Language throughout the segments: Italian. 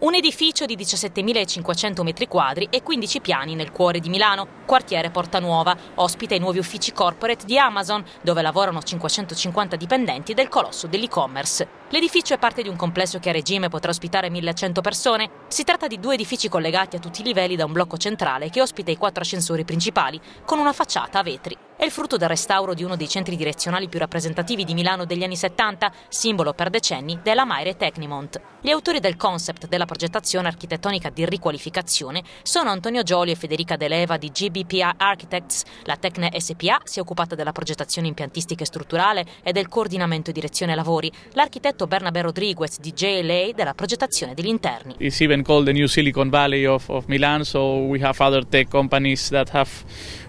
Un edificio di 17.500 metri quadri e 15 piani nel cuore di Milano, quartiere Porta Nuova, ospita i nuovi uffici corporate di Amazon, dove lavorano 550 dipendenti del colosso dell'e-commerce. L'edificio è parte di un complesso che a regime potrà ospitare 1.100 persone. Si tratta di due edifici collegati a tutti i livelli da un blocco centrale che ospita i quattro ascensori principali, con una facciata a vetri è il frutto del restauro di uno dei centri direzionali più rappresentativi di Milano degli anni 70, simbolo per decenni della Maire Tecnimont. Gli autori del concept della progettazione architettonica di riqualificazione sono Antonio Gioli e Federica Deleva di GBPA Architects. La Tecne SPA si è occupata della progettazione impiantistica e strutturale e del coordinamento e direzione lavori. L'architetto Bernabé Rodriguez di JLA della progettazione degli interni. It's even called the new Silicon Valley of, of Milan, so we have other tech companies that have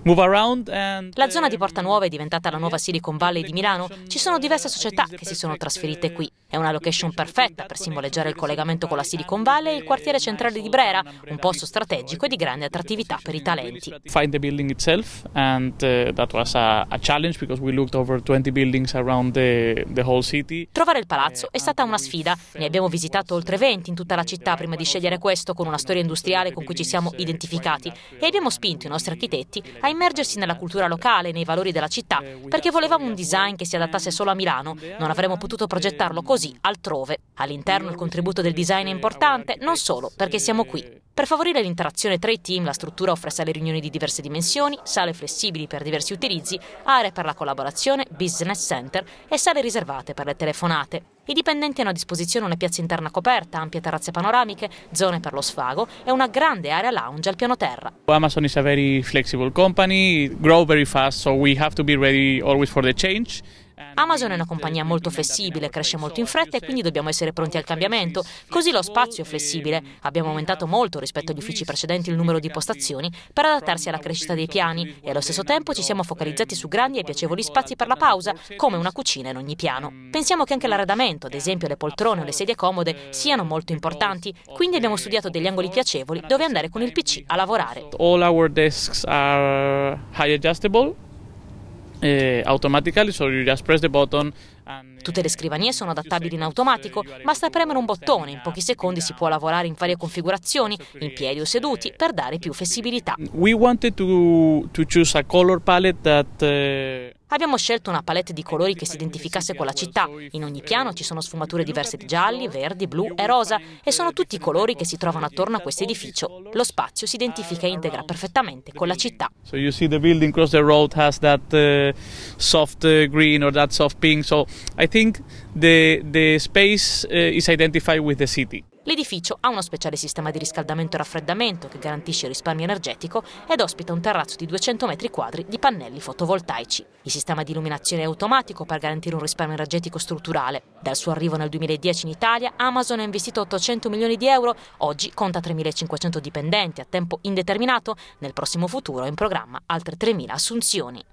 moved around and... La zona zona di Porta Nuova è diventata la nuova Silicon Valley di Milano ci sono diverse società che si sono trasferite qui. È una location perfetta per simboleggiare il collegamento con la Silicon Valley e il quartiere centrale di Brera, un posto strategico e di grande attrattività per i talenti. Find the building itself and uh, that was a, a challenge because we looked over 20 buildings around the, the whole city. Trovare il palazzo è stata una sfida. Ne abbiamo visitato oltre 20 in tutta la città prima di scegliere questo con una storia industriale con cui ci siamo identificati e abbiamo spinto i nostri architetti a immergersi nella cultura locale e nei valori della città perché volevamo un design che si adattasse solo a Milano. Non avremmo potuto progettarlo così così altrove. All'interno il contributo del design è importante, non solo perché siamo qui. Per favorire l'interazione tra i team, la struttura offre sale riunioni di diverse dimensioni, sale flessibili per diversi utilizzi, aree per la collaborazione, business center e sale riservate per le telefonate. I dipendenti hanno a disposizione una piazza interna coperta, ampie terrazze panoramiche, zone per lo sfago e una grande area lounge al piano terra. Amazon is a very flexible company, grow very fast, so we have to be ready always for the change. Amazon è una compagnia molto flessibile, cresce molto in fretta e quindi dobbiamo essere pronti al cambiamento. Così lo spazio è flessibile. Abbiamo aumentato molto rispetto agli uffici precedenti il numero di postazioni per adattarsi alla crescita dei piani e allo stesso tempo ci siamo focalizzati su grandi e piacevoli spazi per la pausa, come una cucina in ogni piano. Pensiamo che anche l'arredamento, ad esempio le poltrone o le sedie comode, siano molto importanti, quindi abbiamo studiato degli angoli piacevoli dove andare con il PC a lavorare. All our desks are high adjustable. Eh, Tutte le scrivanie sono adattabili in uh, automatico, basta premere un bottone, in pochi secondi si può lavorare in varie configurazioni, in piedi o seduti, eh, per dare più flessibilità. We wanted to, to choose a color palette that, uh... Abbiamo scelto una palette di colori che si identificasse con la città. In ogni piano ci sono sfumature diverse di gialli, verdi, blu e rosa e sono tutti i colori che si trovano attorno a questo edificio. Lo spazio si identifica e integra perfettamente con la città. So you see the building across the road has that uh, soft uh, green or that soft pink. So I think the, the space uh, is identified with the city. L'edificio ha uno speciale sistema di riscaldamento e raffreddamento che garantisce il risparmio energetico ed ospita un terrazzo di 200 metri quadri di pannelli fotovoltaici. Il sistema di illuminazione è automatico per garantire un risparmio energetico strutturale. Dal suo arrivo nel 2010 in Italia, Amazon ha investito 800 milioni di euro, oggi conta 3.500 dipendenti a tempo indeterminato, nel prossimo futuro è in programma altre 3.000 assunzioni.